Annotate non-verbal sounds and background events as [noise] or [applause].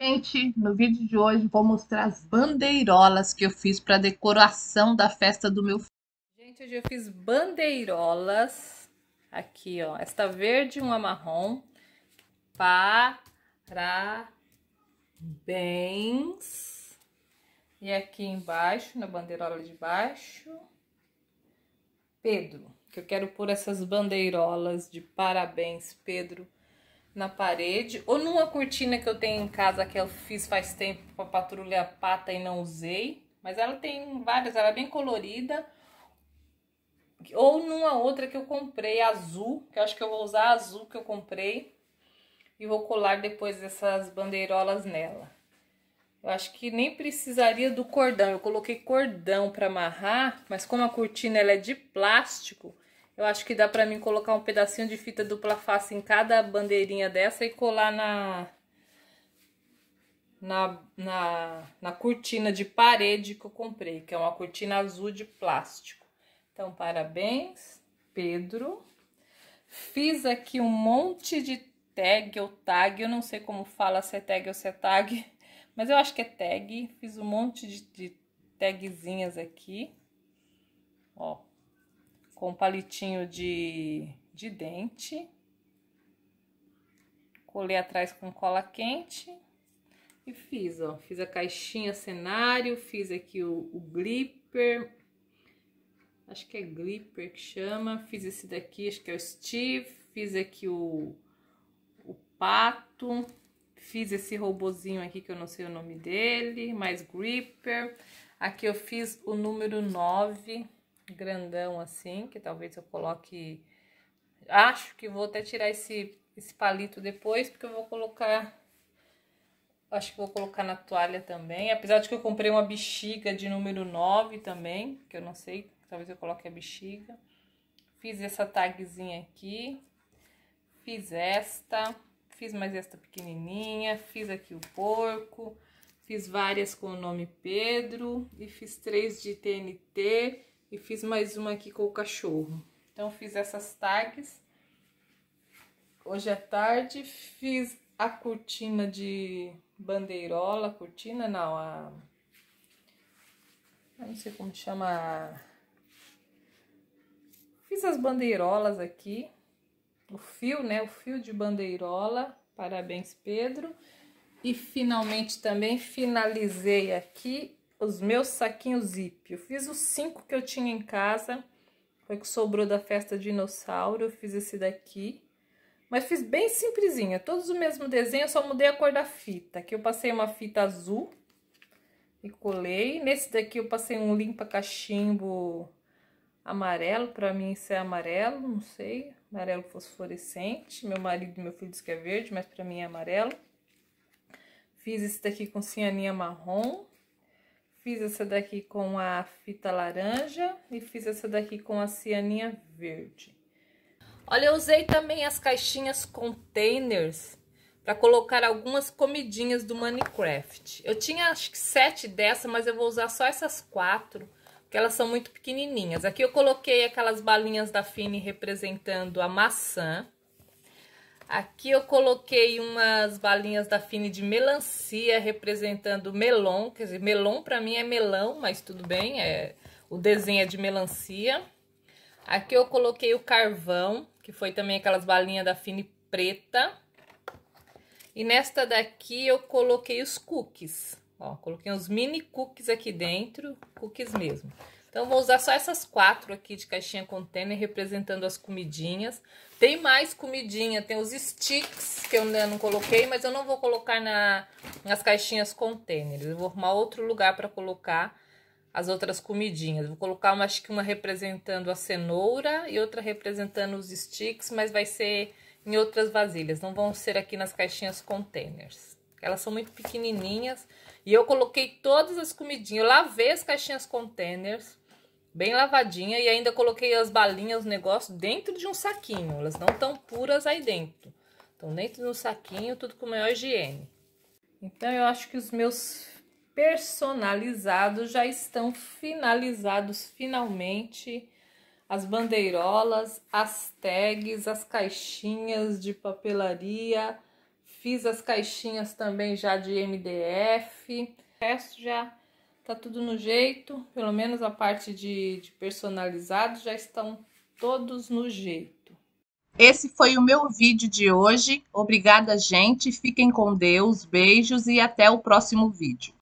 gente, no vídeo de hoje vou mostrar as bandeirolas que eu fiz para decoração da festa do meu filho. Gente, hoje eu fiz bandeirolas aqui, ó, esta verde e uma marrom. Parabéns. E aqui embaixo, na bandeirola de baixo, Pedro, que eu quero pôr essas bandeirolas de parabéns, Pedro na parede ou numa cortina que eu tenho em casa que eu fiz faz tempo para patrulhar pata e não usei, mas ela tem várias, ela é bem colorida. Ou numa outra que eu comprei azul, que eu acho que eu vou usar azul que eu comprei e vou colar depois essas bandeirolas nela. Eu acho que nem precisaria do cordão. Eu coloquei cordão para amarrar, mas como a cortina ela é de plástico, eu acho que dá pra mim colocar um pedacinho de fita dupla face em cada bandeirinha dessa e colar na... Na, na, na cortina de parede que eu comprei, que é uma cortina azul de plástico. Então, parabéns, Pedro. Fiz aqui um monte de tag ou tag, eu não sei como fala se é tag ou se é tag, [laughs] mas eu acho que é tag. Fiz um monte de, de tagzinhas aqui, ó com palitinho de, de dente. Colei atrás com cola quente. E fiz, ó, fiz a caixinha cenário, fiz aqui o, o glipper, acho que é glipper que chama, fiz esse daqui, acho que é o Steve, fiz aqui o, o pato, fiz esse robozinho aqui que eu não sei o nome dele, mais gripper, aqui eu fiz o número 9, grandão assim, que talvez eu coloque... Acho que vou até tirar esse, esse palito depois, porque eu vou colocar... Acho que vou colocar na toalha também, apesar de que eu comprei uma bexiga de número 9 também, que eu não sei, talvez eu coloque a bexiga. Fiz essa tagzinha aqui, fiz esta, fiz mais esta pequenininha, fiz aqui o porco, fiz várias com o nome Pedro e fiz três de TNT e fiz mais uma aqui com o cachorro. Então, fiz essas tags. Hoje à é tarde, fiz a cortina de bandeirola. Cortina, não, a... não sei como chama. Fiz as bandeirolas aqui. O fio, né? O fio de bandeirola. Parabéns, Pedro. E finalmente também finalizei aqui os meus saquinhos zip. Eu fiz os cinco que eu tinha em casa, foi que sobrou da festa dinossauro, eu fiz esse daqui. Mas fiz bem simplesinha, todos o mesmo desenho, só mudei a cor da fita. Aqui eu passei uma fita azul e colei. Nesse daqui eu passei um limpa cachimbo amarelo, pra mim isso é amarelo, não sei. Amarelo fosforescente, meu marido e meu filho diz que é verde, mas pra mim é amarelo. Fiz esse daqui com cianinha marrom. Fiz essa daqui com a fita laranja e fiz essa daqui com a cianinha verde. Olha, eu usei também as caixinhas containers para colocar algumas comidinhas do Minecraft. Eu tinha acho que sete dessa, mas eu vou usar só essas quatro, porque elas são muito pequenininhas. Aqui eu coloquei aquelas balinhas da Fini representando a maçã. Aqui eu coloquei umas balinhas da Fini de melancia representando melão, quer dizer, melão para mim é melão, mas tudo bem, é o desenho é de melancia. Aqui eu coloquei o carvão, que foi também aquelas balinhas da Fini preta. E nesta daqui eu coloquei os cookies, ó, coloquei uns mini cookies aqui dentro, cookies mesmo. Então, vou usar só essas quatro aqui de caixinha container, representando as comidinhas. Tem mais comidinha, tem os sticks, que eu ainda né, não coloquei, mas eu não vou colocar na, nas caixinhas container. Eu vou arrumar outro lugar para colocar as outras comidinhas. Vou colocar, uma, acho que uma representando a cenoura e outra representando os sticks, mas vai ser em outras vasilhas, não vão ser aqui nas caixinhas containers. Elas são muito pequenininhas e eu coloquei todas as comidinhas, eu lavei as caixinhas containers bem lavadinha e ainda coloquei as balinhas, o negócio, dentro de um saquinho. Elas não estão puras aí dentro. Estão dentro de um saquinho, tudo com maior higiene. Então, eu acho que os meus personalizados já estão finalizados, finalmente. As bandeirolas, as tags, as caixinhas de papelaria. Fiz as caixinhas também já de MDF. O resto já Tá tudo no jeito, pelo menos a parte de, de personalizado já estão todos no jeito. Esse foi o meu vídeo de hoje. Obrigada, gente. Fiquem com Deus. Beijos e até o próximo vídeo.